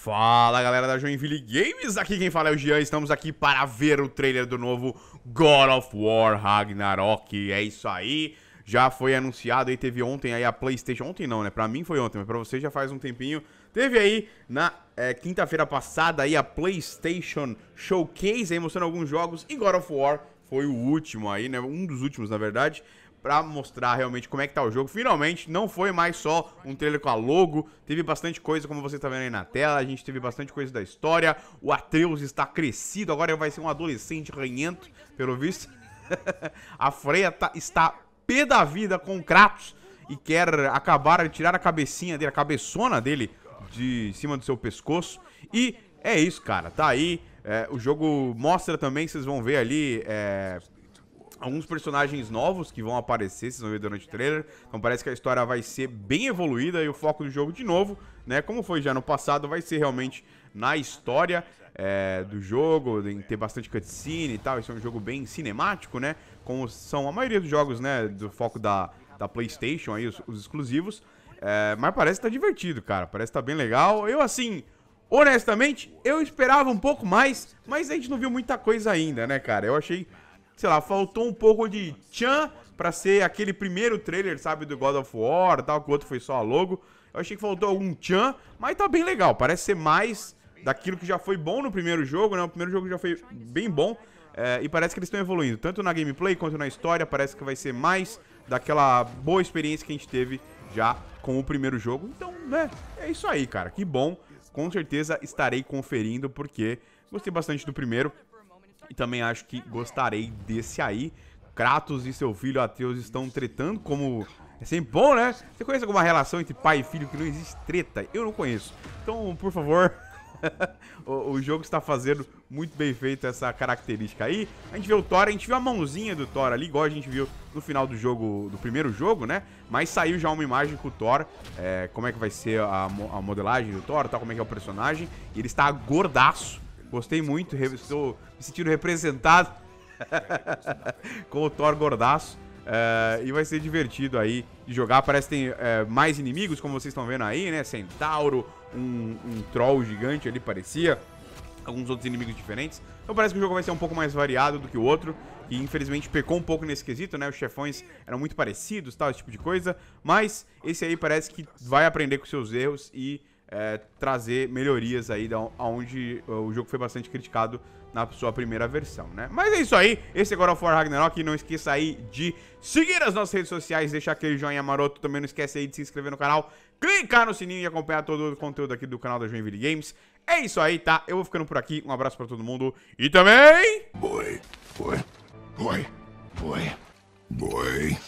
Fala galera da Joinville Games, aqui quem fala é o Jean, estamos aqui para ver o trailer do novo God of War Ragnarok, é isso aí, já foi anunciado aí, teve ontem aí a Playstation, ontem não né, pra mim foi ontem, mas pra você já faz um tempinho, teve aí na é, quinta-feira passada aí a Playstation Showcase aí mostrando alguns jogos e God of War foi o último aí né, um dos últimos na verdade, para mostrar realmente como é que tá o jogo. Finalmente, não foi mais só um trailer com a logo, teve bastante coisa, como você tá vendo aí na tela, a gente teve bastante coisa da história, o Atreus está crescido, agora vai ser um adolescente ranhento, pelo visto. a Freya tá, está pé da vida com o Kratos e quer acabar de tirar a cabecinha dele, a cabeçona dele de cima do seu pescoço. E é isso, cara, tá aí. É, o jogo mostra também, vocês vão ver ali, é, alguns personagens novos que vão aparecer, vocês vão ver durante o trailer. Então parece que a história vai ser bem evoluída e o foco do jogo, de novo, né? Como foi já no passado, vai ser realmente na história é, do jogo, em ter bastante cutscene e tal. isso é um jogo bem cinemático, né? Como são a maioria dos jogos, né? Do foco da, da PlayStation, aí, os, os exclusivos. É, mas parece que tá divertido, cara. Parece que tá bem legal. Eu, assim, honestamente, eu esperava um pouco mais, mas a gente não viu muita coisa ainda, né, cara? Eu achei sei lá, faltou um pouco de tchan para ser aquele primeiro trailer, sabe, do God of War tal, que o outro foi só a logo. Eu achei que faltou algum tchan, mas tá bem legal. Parece ser mais daquilo que já foi bom no primeiro jogo, né? O primeiro jogo já foi bem bom. É, e parece que eles estão evoluindo, tanto na gameplay quanto na história. Parece que vai ser mais daquela boa experiência que a gente teve já com o primeiro jogo. Então, né? É isso aí, cara. Que bom. Com certeza estarei conferindo, porque gostei bastante do primeiro. E também acho que gostarei desse aí. Kratos e seu filho Atreus estão tretando, como é sempre bom, né? Você conhece alguma relação entre pai e filho que não existe treta? Eu não conheço. Então, por favor, o, o, jogo está fazendo muito bem feito essa característica aí. A gente vê o Thor, a gente viu a mãozinha do Thor ali, igual a gente viu no final do jogo, do primeiro jogo, né? Mas saiu já uma imagem com o Thor, é, como é que vai ser a, a modelagem do Thor, tal, como é que é o personagem. E ele está gordaço Gostei muito, estou me sentindo representado com o Thor gordaço. Uh, e vai ser divertido aí de jogar. Parece que tem uh, eh, mais inimigos, como vocês estão vendo aí, né? Centauro, um, um, troll gigante ali parecia. Alguns outros inimigos diferentes. Então parece que o jogo vai ser um pouco mais variado do que o outro. E infelizmente pecou um pouco nesse quesito, né? Os chefões eram muito parecidos, tal, esse tipo de coisa. Mas esse aí parece que vai aprender com seus erros e é, trazer melhorias aí da, onde eh, o jogo foi bastante criticado na sua primeira versão, né? Mas é isso aí, esse é God of War Ragnarok, não esqueça aí de seguir as nossas redes sociais, deixar aquele joinha maroto, também não esquece aí de se inscrever no canal, clicar no sininho e acompanhar todo o conteúdo aqui do canal da Joinville Games. É isso aí, tá? Eu vou ficando por aqui, um abraço pra todo mundo e também... Boy, boy, boy, boy, boy.